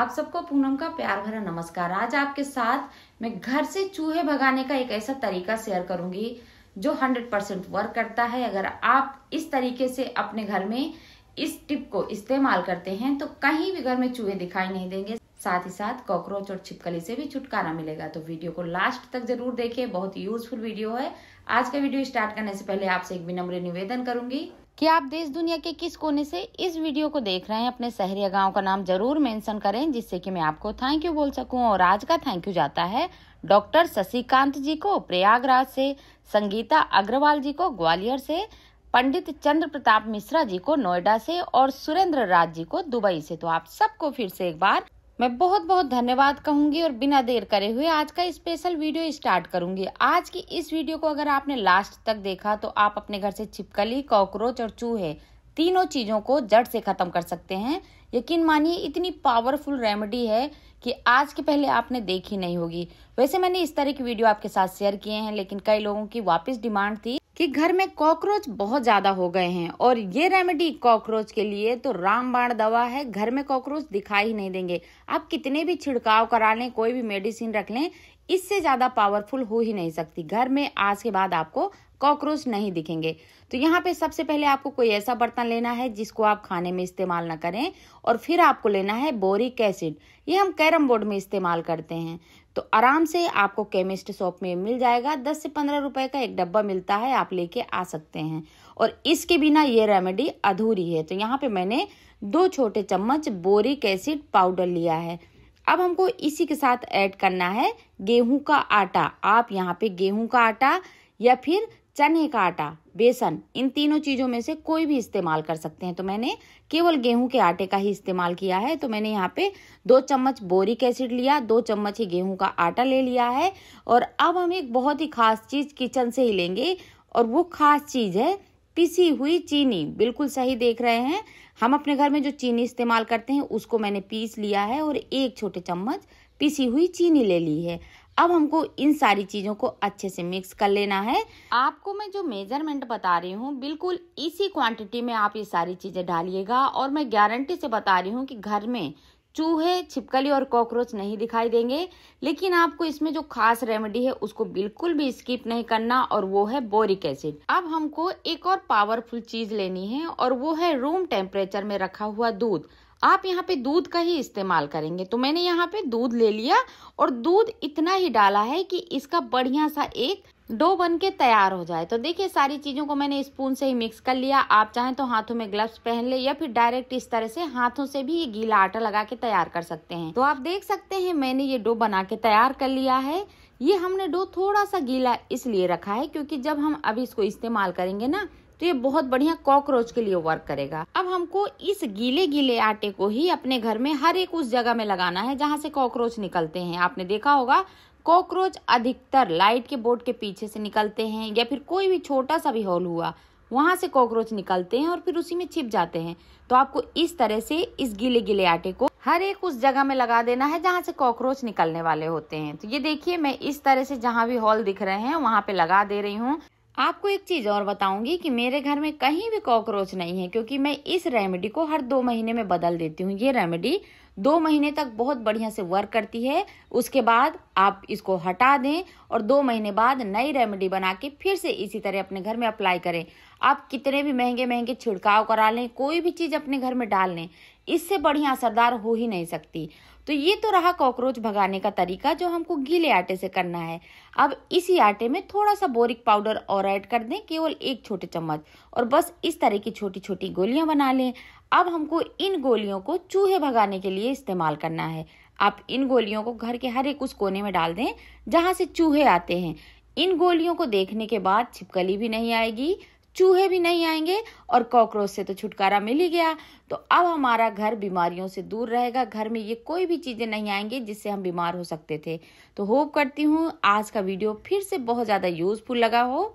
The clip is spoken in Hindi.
आप सबको पूनम का प्यार भरा नमस्कार आज आपके साथ मैं घर से चूहे भगाने का एक ऐसा तरीका शेयर करूंगी जो 100 परसेंट वर्क करता है अगर आप इस तरीके से अपने घर में इस टिप को इस्तेमाल करते हैं तो कहीं भी घर में चूहे दिखाई नहीं देंगे साथ ही साथ कॉकरोच और छिपकली से भी छुटकारा मिलेगा तो वीडियो को लास्ट तक जरूर देखें बहुत यूजफुल वीडियो है आज का वीडियो स्टार्ट करने से पहले आपसे एक विनम्र निवेदन करूंगी कि आप देश दुनिया के किस कोने से इस वीडियो को देख रहे हैं अपने शहर गांव का नाम जरूर मेंशन करें जिससे कि मैं आपको थैंक यू बोल सकूं और आज का थैंक यू जाता है डॉक्टर शशिकांत जी को प्रयागराज से संगीता अग्रवाल जी को ग्वालियर से पंडित चंद्र प्रताप मिश्रा जी को नोएडा से और सुरेंद्र राज जी को दुबई से तो आप सबको फिर से एक बार मैं बहुत बहुत धन्यवाद कहूंगी और बिना देर करे हुए आज का स्पेशल वीडियो स्टार्ट करूंगी आज की इस वीडियो को अगर आपने लास्ट तक देखा तो आप अपने घर से छिपकली कॉकरोच और चूहे तीनों चीज़ों को जड़ से ख़त्म कर सकते हैं यकीन मानिए इतनी पावरफुल रेमेडी है कि आज के पहले आपने देखी नहीं होगी वैसे मैंने इस तरह की वीडियो आपके साथ शेयर किए हैं लेकिन कई लोगों की वापस डिमांड थी कि घर में कॉकरोच बहुत ज़्यादा हो गए हैं और ये रेमेडी कॉकरोच के लिए तो रामबाण दवा है घर में कॉकरोच दिखाई ही नहीं देंगे आप कितने भी छिड़काव करा लें कोई भी मेडिसिन रख लें इससे ज़्यादा पावरफुल हो ही नहीं सकती घर में आज के बाद आपको कॉकरोच नहीं दिखेंगे तो यहाँ पे सबसे पहले आपको कोई ऐसा बर्तन लेना है जिसको आप खाने में इस्तेमाल ना करें और फिर आपको लेना है बोरिक एसिड ये हम कैरम बोर्ड में इस्तेमाल करते हैं तो आराम से आपको केमिस्ट शॉप में मिल जाएगा दस से पंद्रह रुपए का एक डब्बा मिलता है आप लेके आ सकते हैं और इसके बिना ये रेमेडी अधूरी है तो यहाँ पे मैंने दो छोटे चम्मच बोरिक एसिड पाउडर लिया है अब हमको इसी के साथ ऐड करना है गेहूं का आटा आप यहाँ पे गेहूं का आटा या फिर चने का आटा बेसन इन तीनों चीज़ों में से कोई भी इस्तेमाल कर सकते हैं तो मैंने केवल गेहूं के आटे का ही इस्तेमाल किया है तो मैंने यहाँ पे दो चम्मच बोरिक एसिड लिया दो चम्मच ही गेहूं का आटा ले लिया है और अब हम एक बहुत ही खास चीज़ किचन से ही लेंगे और वो खास चीज़ है पिसी हुई चीनी बिल्कुल सही देख रहे हैं हम अपने घर में जो चीनी इस्तेमाल करते हैं उसको मैंने पीस लिया है और एक छोटे चम्मच पिसी हुई चीनी ले ली है अब हमको इन सारी चीज़ों को अच्छे से मिक्स कर लेना है आपको मैं जो मेजरमेंट बता रही हूँ बिल्कुल इसी क्वांटिटी में आप ये सारी चीज़ें डालिएगा और मैं गारंटी से बता रही हूँ कि घर में चूहे छिपकली और कॉकरोच नहीं दिखाई देंगे लेकिन आपको इसमें जो खास रेमेडी है उसको बिल्कुल भी स्किप नहीं करना और वो है बोरिक एसिड अब हमको एक और पावरफुल चीज लेनी है और वो है रूम टेम्परेचर में रखा हुआ दूध आप यहाँ पे दूध का ही इस्तेमाल करेंगे तो मैंने यहाँ पे दूध ले लिया और दूध इतना ही डाला है कि इसका बढ़िया सा एक डो बन के तैयार हो जाए तो देखिए सारी चीज़ों को मैंने स्पून से ही मिक्स कर लिया आप चाहें तो हाथों में ग्लव्स पहन ले या फिर डायरेक्ट इस तरह से हाथों से भी ये गीला आटा लगा के तैयार कर सकते हैं तो आप देख सकते हैं मैंने ये डो बना के तैयार कर लिया है ये हमने डो थोड़ा सा गीला इसलिए रखा है क्योंकि जब हम अभी इसको इस्तेमाल करेंगे ना तो ये बहुत बढ़िया कॉकरोच के लिए वर्क करेगा अब हमको इस गीले गीले आटे को ही अपने घर में हर एक उस जगह में लगाना है जहाँ से कॉकरोच निकलते हैं आपने देखा होगा कॉकरोच अधिकतर लाइट के बोर्ड के पीछे से निकलते हैं या फिर कोई भी छोटा सा भी हॉल हुआ वहाँ से कॉकरोच निकलते हैं और फिर उसी में छिप जाते हैं तो आपको इस तरह से इस गीले गीले आटे को हर एक उस जगह में लगा देना है जहाँ से कॉकरोच निकलने वाले होते हैं तो ये देखिए मैं इस तरह से जहाँ भी हॉल दिख रहे हैं वहाँ पे लगा दे रही हूँ आपको एक चीज़ और बताऊंगी कि मेरे घर में कहीं भी कॉकरोच नहीं है क्योंकि मैं इस रेमेडी को हर दो महीने में बदल देती हूँ ये रेमेडी दो महीने तक बहुत बढ़िया से वर्क करती है उसके बाद आप इसको हटा दें और दो महीने बाद नई रेमेडी बना के फिर से इसी तरह अपने घर में अप्लाई करें आप कितने भी महंगे महंगे छिड़काव करा लें कोई भी चीज़ अपने घर में डाल लें इससे बढ़िया असरदार हो ही नहीं सकती तो ये तो रहा कॉकरोच भगाने का तरीका जो हमको गीले आटे से करना है अब इसी आटे में थोड़ा सा बोरिक पाउडर और ऐड कर दें केवल एक छोटे चम्मच और बस इस तरह की छोटी छोटी गोलियां बना लें अब हमको इन गोलियों को चूहे भगाने के लिए इस्तेमाल करना है आप इन गोलियों को घर के हर एक उस कोने में डाल दें जहाँ से चूहे आते हैं इन गोलियों को देखने के बाद छिपकली भी नहीं आएगी चूहे भी नहीं आएंगे और कॉकरोच से तो छुटकारा मिल ही गया तो अब हमारा घर बीमारियों से दूर रहेगा घर में ये कोई भी चीज़ें नहीं आएंगी जिससे हम बीमार हो सकते थे तो होप करती हूँ आज का वीडियो फिर से बहुत ज़्यादा यूज़फुल लगा हो